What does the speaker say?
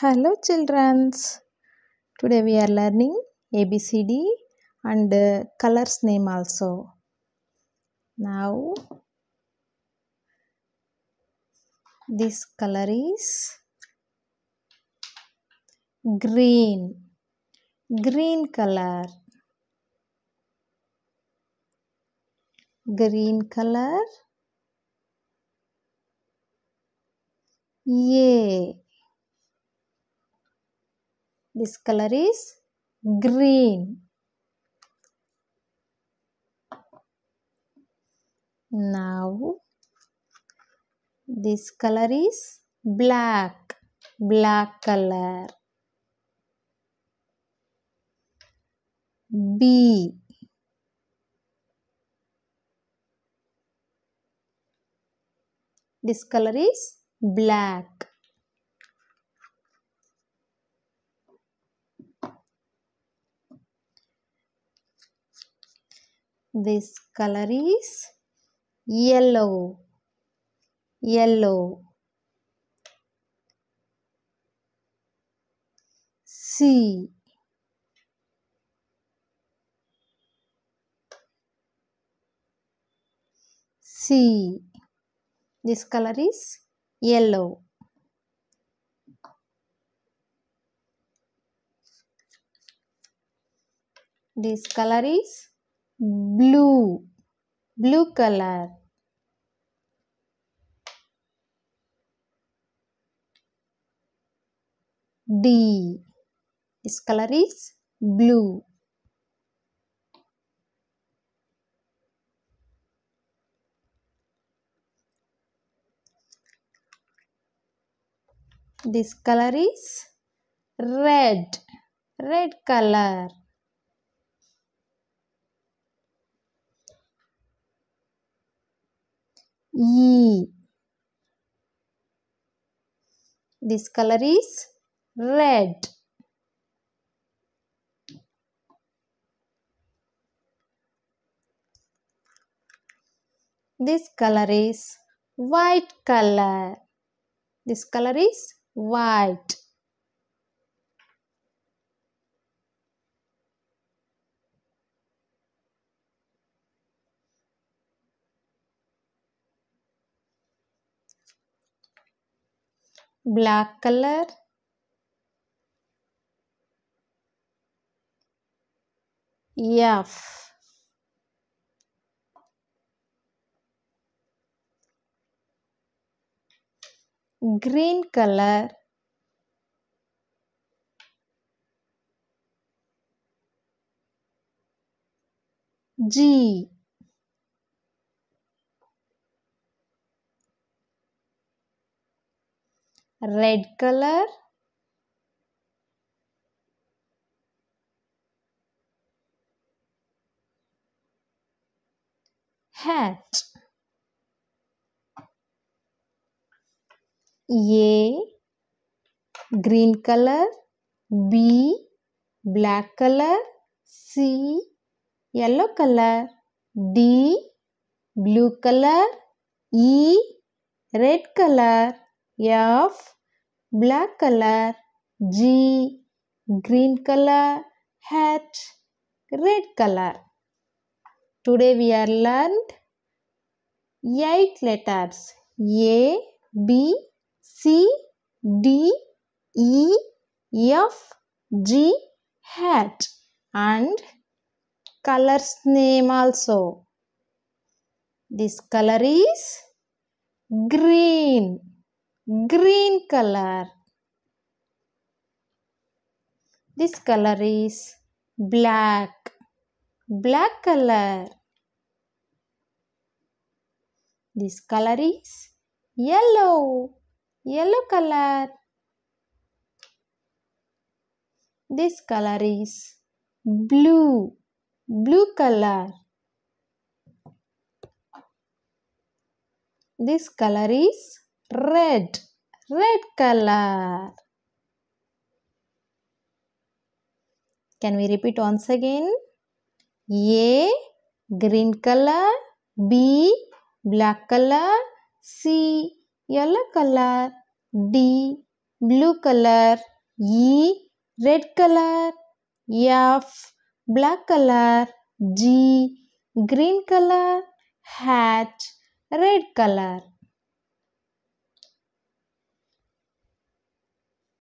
Hello childrens. Today we are learning ABCD and colors name also. Now this color is green. Green color. Green color. Yeah. This color is green. Now, this color is black, black color. B. This color is black. This color is yellow, yellow. C. C. This color is yellow. This color is blue blue color D this color is blue this color is red red color E. This color is red. This color is white color. This color is white. black color F green color G red color hat A green color B black color C yellow color D blue color E red color F black color G green color H red color today we are learned eight letters A B C D E F G hat and color's name also. This color is green green color. This color is black. Black color. This color is yellow. Yellow color. This color is blue. Blue color. This color is red red color. Can we repeat once again? A green color, B black color, C yellow color, D blue color, E red color, F black color, G green color, H red color.